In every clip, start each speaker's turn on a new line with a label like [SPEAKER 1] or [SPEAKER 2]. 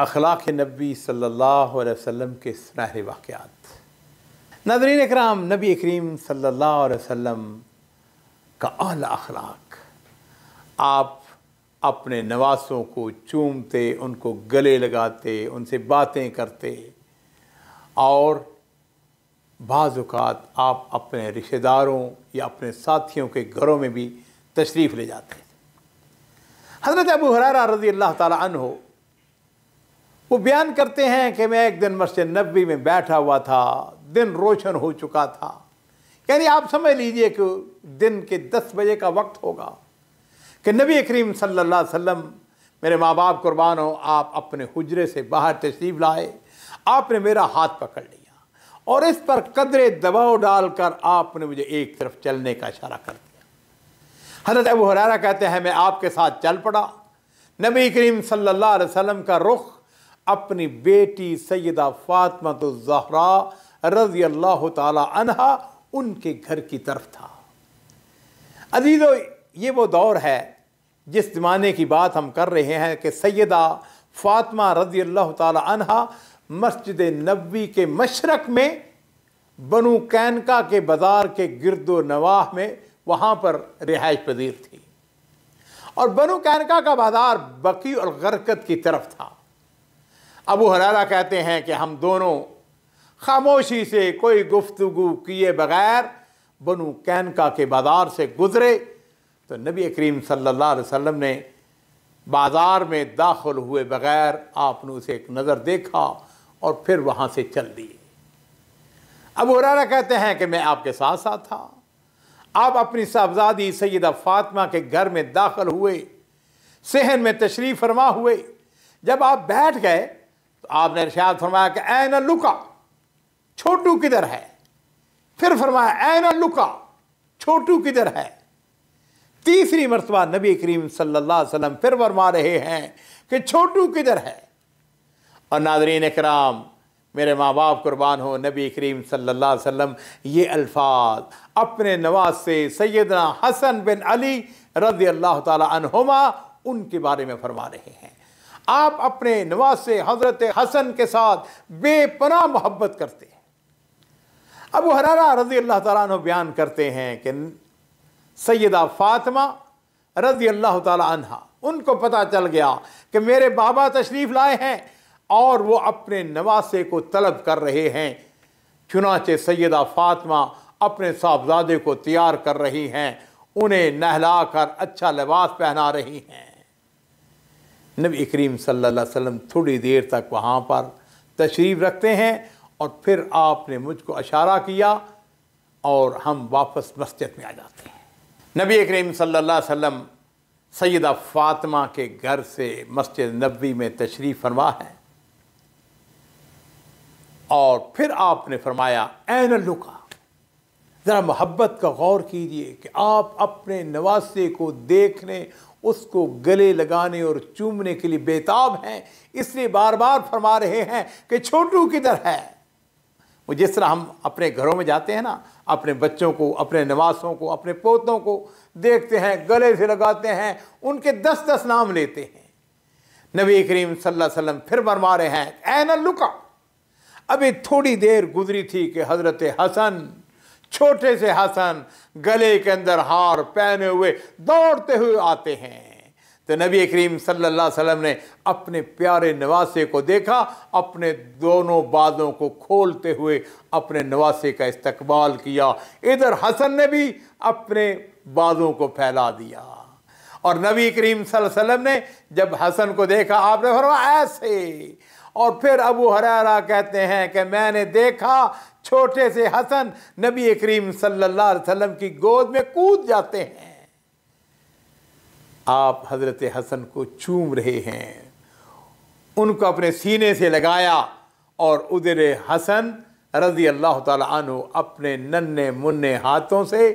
[SPEAKER 1] अखलाक नबी सल्ला वसम के सुनहरे वाक़ात नाजरीन इकराम नबी करीम सल्ला वसम का अला अखलाक आप अपने नवासों को चूमते उनको गले लगाते उनसे बातें करते और बाज़ात आप अपने रिश्तेदारों या अपने साथियों के घरों में भी तशरीफ़ ले जाते हैं हज़रत अबू हरारा रज़ी अल्लाह तन हो वो बयान करते हैं कि मैं एक दिन मस्जिद नबी में बैठा हुआ था दिन रोशन हो चुका था यानी आप समझ लीजिए कि दिन के दस बजे का वक्त होगा कि नबी करीम सल्लल्लाहु अलैहि वसल्लम मेरे माँ बाप कुर्बान हो आप अपने हुजरे से बाहर तशरीफ लाए आपने मेरा हाथ पकड़ लिया और इस पर कदरे दबाव डालकर आपने मुझे एक तरफ चलने का इशारा कर दिया हजरत अबू हरारा कहते हैं मैं आपके साथ चल पड़ा नबी करीम सल्लल्लाहु अलैहि वसल्लम का रुख अपनी बेटी सैदा तो ज़हरा रज़ी अल्लाह तहा उनके घर की तरफ था अजीज ये वो दौर है जिस ज़माने की बात हम कर रहे हैं कि सैदा फ़ातमा रज़ी अल्लाह तहा मस्जिद नबी के मशरक़ में बनु कैनका के बाज़ार के गिरदो नवाह में वहाँ पर रिहाइश पजीर थी और बनु कैनका का बाज़ार बकी और गरकत की तरफ था अबू हरारा कहते हैं कि हम दोनों खामोशी से कोई गुफ्तगु किए बगैर बनु कैनका के बाज़ार से गुज़रे तो नबी करीम सल्लल्लाहु अलैहि वसल्लम ने बाज़ार में दाखिल हुए बगैर आपने उसे एक नज़र देखा और फिर वहाँ से चल दिए अब उरारा कहते हैं कि मैं आपके साथ साथ था आप अपनी साहबजादी सैदा फातमा के घर में दाखिल हुए सहन में तशरीफ़ फरमा हुए जब आप बैठ गए आपने इर्शाद फरमाया कि ऐन लुका छोटू किधर है फिर फरमाया ऐन लुका छोटू किधर है तीसरी मरतबा नबी करीम सल्लल्लाहु अलैहि वसल्लम फिर फरमा रहे हैं कि छोटू किधर है और नादरीन कराम मेरे माँ बाप कुर्बान हो नबी करीम सल्लल्लाहु अलैहि वसल्लम ये अल्फाज अपने नवाज से सैदना हसन बिन अली रज़ी अल्लाह तुमा उनके बारे में फरमा रहे हैं आप अपने नवासे हजरत हसन के साथ बेपना मोहब्बत करते हैं वो हरारा रजी अल्लाह तु बयान करते हैं कि सैदा फातिमा रजी अल्लाह तहा उनको पता चल गया कि मेरे बाबा तशरीफ़ लाए हैं और वो अपने नवासे को तलब कर रहे हैं चुनाचे सैदा फातिमा अपने साहबजादे को तैयार कर रही हैं उन्हें नहलाकर अच्छा लिबास पहना रही हैं नबी करीम सल्लल्लाहु अलैहि वसल्लम थोड़ी देर तक वहाँ पर तशरीफ़ रखते हैं और फिर आपने मुझको इशारा किया और हम वापस मस्जिद में आ जाते हैं नबी करीम सल्लल्लाहु अलैहि वसल्लम सैदा फ़ातिमा के घर से मस्जिद नबी में तशरीफ़ फरमा है और फिर आपने फरमाया लुका ज़रा मोहब्बत का गौर कीजिए कि आप अपने नवासे को देखने उसको गले लगाने और चूमने के लिए बेताब हैं इसलिए बार बार फरमा रहे हैं कि छोटू किधर है वो जिस तरह हम अपने घरों में जाते हैं ना अपने बच्चों को अपने नवासों को अपने पोतों को देखते हैं गले से लगाते हैं उनके दस दस नाम लेते हैं नबी करीम सल्लल्लाहु अलैहि वसल्लम फिर मरमा रहे हैं न लुका अभी थोड़ी देर गुजरी थी कि हज़रत हसन छोटे से हसन गले के अंदर हार पहने हुए दौड़ते हुए आते हैं तो नबी करीम सल्लल्लाहु अलैहि वसल्लम ने अपने प्यारे नवासे को देखा अपने दोनों बादों को खोलते हुए अपने नवासे का इस्तकबाल किया इधर हसन ने भी अपने बादों को फैला दिया और नबी करीम वसल्लम ने जब हसन को देखा आपने फरमाया ऐसे और फिर अबू हरारा कहते हैं कि मैंने देखा छोटे से हसन नबी करीम सल्लल्लाहु अलैहि वसल्लम की गोद में कूद जाते हैं आप हज़रत हसन को चूम रहे हैं उनको अपने सीने से लगाया और उधर हसन रजी अल्लाह तु अपने नन्हे मुन्ने हाथों से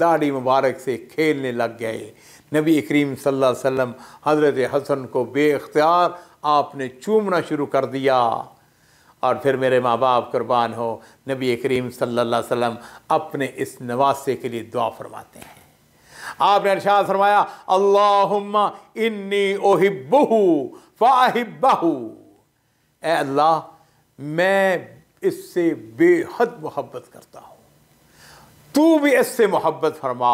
[SPEAKER 1] दाढ़ी मुबारक से खेलने लग गए नबी करीम सल्लल्लाहु अलैहि वसल्लम हज़रत हसन को बेख्तियार आपने चूमना शुरू कर दिया और फिर मेरे माँ बाप कुर्बान हो नबी करीम सल्ला वसम अपने इस नवासे के लिए दुआ फरमाते हैं आपने अर्शा फरमाया अल्लाहुम्मा इन्नी ओहिबहू फाहिबहू ए अल्लाह मैं इससे बेहद मोहब्बत करता हूँ तू भी इससे मोहब्बत फरमा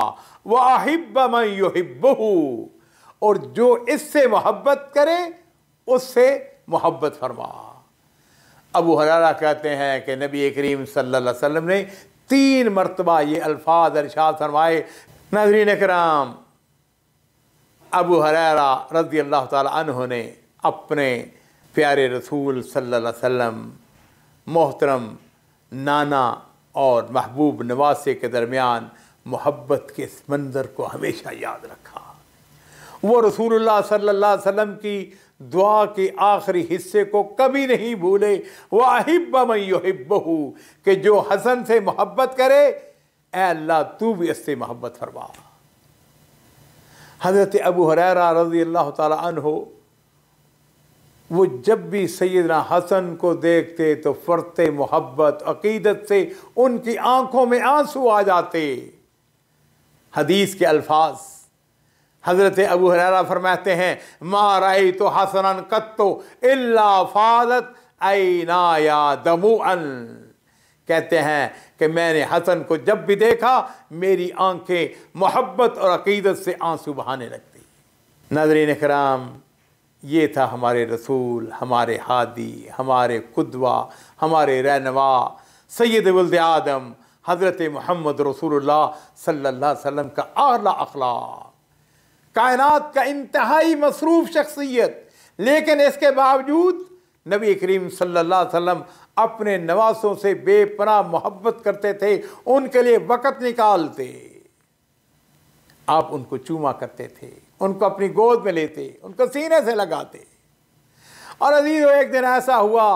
[SPEAKER 1] वाहिब मैं योहिबहू और जो इससे मोहब्बत करे उससे मोहब्बत फरमा अबू हरारा कहते हैं कि नबी करीम सल्लल्लाहु अलैहि वसल्लम ने तीन मरतबा ये अल्फाज अरशाद फरमाए नाजरीन कराम अबू हरारा रजी अल्लाह तह ने अपने प्यारे रसूल सल्लल्लाहु अलैहि वसल्लम मोहतरम नाना और महबूब नवासे के दरमियान मोहब्बत के इस मंज़र को हमेशा याद रखा वो रसूलुल्लाह सल्लल्लाहु अलैहि वसल्लम की दुआ के आखिरी हिस्से को कभी नहीं भूले वह अहिब मयहिब कि जो हसन से मोहब्बत करे ए अल्लाह तू भी इससे मोहब्बत फरमा हज़रत अबू हररा रजी अल्लाह तन हो वो जब भी सैदना हसन को देखते तो फरते मोहब्बत अकीदत से उनकी आंखों में आंसू आ जाते हदीस के अल्फाज हज़रत अबू हरारा फरमाते हैं माराई तो हसन कत्तो इल्ला फालत ऐनाया दमू अन कहते हैं कि मैंने हसन को जब भी देखा मेरी आंखें मोहब्बत और अकीदत से आंसू बहाने लगती नजरिन कराम ये था हमारे रसूल हमारे हादी हमारे कुदवा हमारे रहनवा सैद वल्द आदम हज़रत मोहम्मद रसूल सल्ला अलैहि का आला अखलाक कायनात का इंतहाई मसरूफ़ शख्सियत लेकिन इसके बावजूद नबी करीम सल्लल्लाहु अलैहि वसल्लम अपने नवासों से बेपना मोहब्बत करते थे उनके लिए वक़्त निकालते आप उनको चूमा करते थे उनको अपनी गोद में लेते उनको सीने से लगाते और अजीज़ एक दिन ऐसा हुआ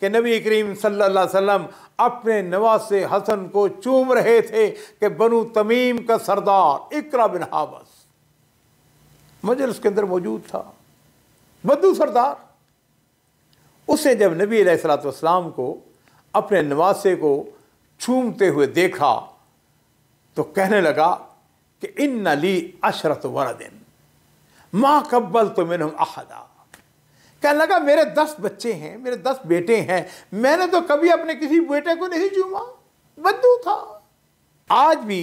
[SPEAKER 1] कि नबी करीम सल्लल्लाहु अलैहि वसल्लम अपने नवासे हसन को चूम रहे थे कि बनु तमीम का सरदार इकरा बिन हाबस मजलिस के अंदर मौजूद था बद्दू सरदार उसने जब नबी सलाम को अपने नवासे को छूमते हुए देखा तो कहने लगा कि इन नली अशरत वरदिन माँ कब्बल तो मैंने अहदा कहने लगा मेरे दस बच्चे हैं मेरे दस बेटे हैं मैंने तो कभी अपने किसी बेटे को नहीं चूमा बद्दू था आज भी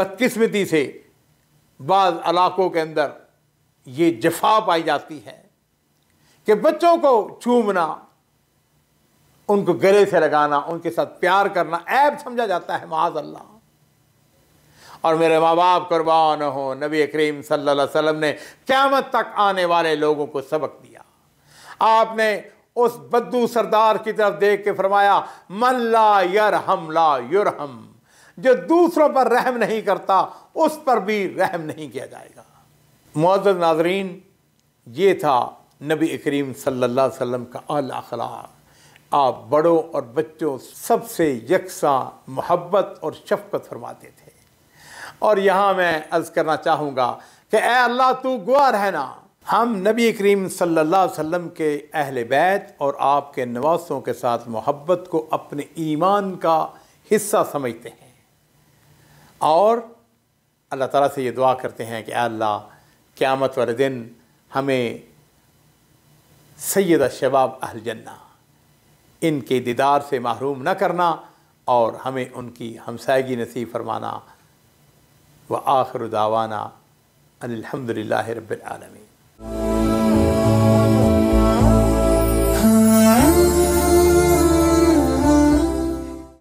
[SPEAKER 1] बदकिस्मती से बाद इलाकों के अंदर ये जफा पाई जाती है कि बच्चों को चूमना उनको गले से लगाना उनके साथ प्यार करना ऐब समझा जाता है माज अल्लाह और मेरे माँ बाप कुरबान हो नबी करीम सल्लल्लाहु अलैहि वसल्लम ने क्यामत तक आने वाले लोगों को सबक दिया आपने उस बद्दू सरदार की तरफ देख के फरमाया मल्ला यरहम ला युरहम जो दूसरों पर रहम नहीं करता उस पर भी रहम नहीं किया जाएगा मुआज़ नाजरीन ये था नबी करीम सल्ला अलैहि का अला अखलाक आप बड़ों और बच्चों सबसे यकसा मोहब्बत और शफकत फरमाते थे और यहाँ मैं अर्ज़ करना चाहूँगा कि ए अल्लाह तू गुआ रहना हम नबी करीम सल्ला अलैहि के अहल बैत और आपके नवासों के साथ मोहब्बत को अपने ईमान का हिस्सा समझते हैं और अल्लाह ताला से ये दुआ करते हैं कि अल्लाह क़्यामत वाले दिन हमें सैद शबाब अहल जन्ना इनके दीदार से महरूम न करना और हमें उनकी हमसायगी नसीब फरमाना व आखिर दावाना अनिलहमदिल्ला रबालमी